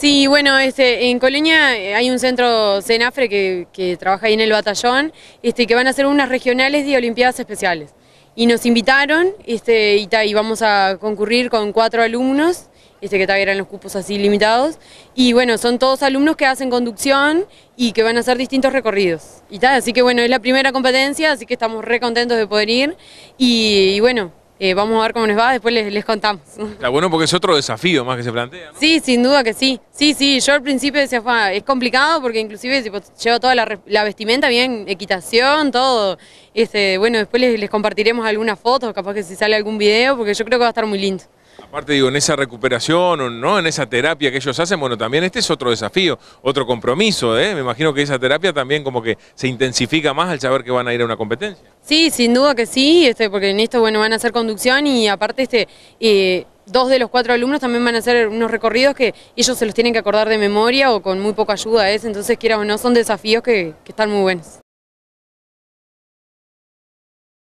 Sí, bueno, este, en Colonia eh, hay un centro CENAFRE que, trabaja ahí en el batallón, este, que van a hacer unas regionales de olimpiadas especiales. Y nos invitaron este, y, vamos a concurrir con cuatro alumnos, este, que también eran los cupos así limitados. Y bueno, son todos alumnos que hacen conducción y que van a hacer distintos recorridos. Y así que bueno, es la primera competencia, así que estamos re contentos de poder ir. y bueno, eh, vamos a ver cómo nos va, después les, contamos. Está bueno porque es otro desafío más que se plantea, Sí, sin duda que sí. Sí, sí, yo al principio decía, es complicado porque inclusive lleva toda la, vestimenta bien, equitación, todo. Este, bueno, después les, les compartiremos algunas fotos, capaz que si sale algún video, porque yo creo que va a estar muy lindo. Aparte digo, en esa recuperación, o ¿no? en esa terapia que ellos hacen, bueno, también este es otro desafío, otro compromiso, ¿eh? me imagino que esa terapia también como que se intensifica más al saber que van a ir a una competencia. Sí, sin duda que sí, este, porque en esto bueno, van a hacer conducción y aparte este, eh, dos de los cuatro alumnos también van a hacer unos recorridos que ellos se los tienen que acordar de memoria o con muy poca ayuda es, ¿eh? entonces quiera o no, son desafíos que, que están muy buenos.